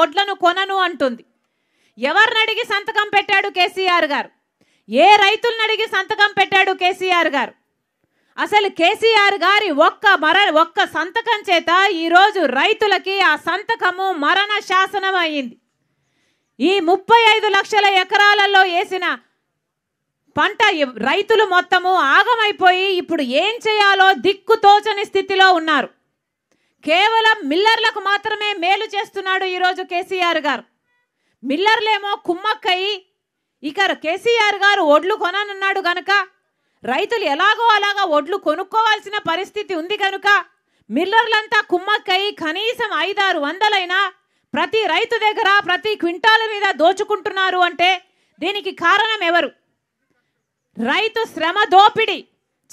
వడ్లను కొనను అంటుంది ఎవరిని అడిగి సంతకం పెట్టాడు కేసీఆర్ గారు ఏ రైతులను అడిగి సంతకం పెట్టాడు కేసీఆర్ గారు అసలు కేసీఆర్ గారి ఒక్క మర ఒక్క సంతకం చేత ఈరోజు రైతులకి ఆ సంతకము మరణ శాసనం అయింది ఈ ముప్పై ఐదు లక్షల ఎకరాలలో వేసిన పంట రైతులు మొత్తము ఆగమైపోయి ఇప్పుడు ఏం చేయాలో దిక్కుతోచని స్థితిలో ఉన్నారు కేవలం మిల్లర్లకు మాత్రమే మేలు చేస్తున్నాడు ఈరోజు కేసీఆర్ గారు మిల్లర్లేమో కుమ్మక్కయి ఇక కేసీఆర్ గారు ఒడ్లు కొననున్నాడు గనక రైతులు ఎలాగో అలాగా ఒడ్లు కొనుక్కోవాల్సిన పరిస్థితి ఉంది కనుక మిల్లర్లంతా కుమ్మక్కయి కనీసం ఐదారు వందలైనా ప్రతి రైతు దగ్గర ప్రతి క్వింటాల మీద దోచుకుంటున్నారు అంటే దీనికి కారణం ఎవరు రైతు శ్రమ దోపిడి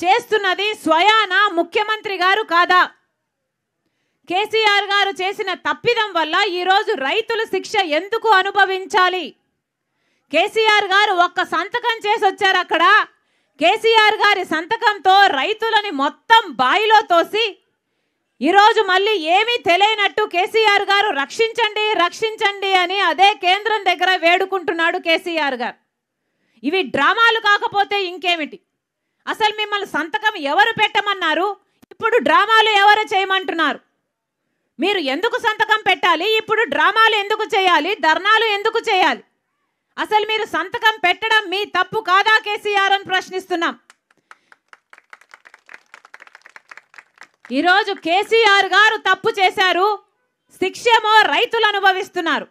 చేస్తున్నది స్వయాన ముఖ్యమంత్రి గారు కాదా కేసీఆర్ గారు చేసిన తప్పిదం వల్ల ఈరోజు రైతులు శిక్ష ఎందుకు అనుభవించాలి కేసీఆర్ గారు ఒక్క సంతకం చేసి వచ్చారు అక్కడ కేసీఆర్ గారి సంతకంతో రైతులని మొత్తం బాయిలో తోసి ఈరోజు మళ్ళీ ఏమీ తెలియనట్టు కేసీఆర్ గారు రక్షించండి రక్షించండి అని అదే కేంద్రం దగ్గర వేడుకుంటున్నాడు కేసీఆర్ గారు ఇవి డ్రామాలు కాకపోతే ఇంకేమిటి అసలు మిమ్మల్ని సంతకం ఎవరు పెట్టమన్నారు ఇప్పుడు డ్రామాలు ఎవరు చేయమంటున్నారు మీరు ఎందుకు సంతకం పెట్టాలి ఇప్పుడు డ్రామాలు ఎందుకు చేయాలి ధర్నాలు ఎందుకు చేయాలి అసలు మీరు సంతకం పెట్టడం మీ తప్పు కాదా కేసీఆర్ అని ప్రశ్నిస్తున్నాం ఈరోజు కేసీఆర్ గారు తప్పు చేశారు శిక్షేమో రైతులు అనుభవిస్తున్నారు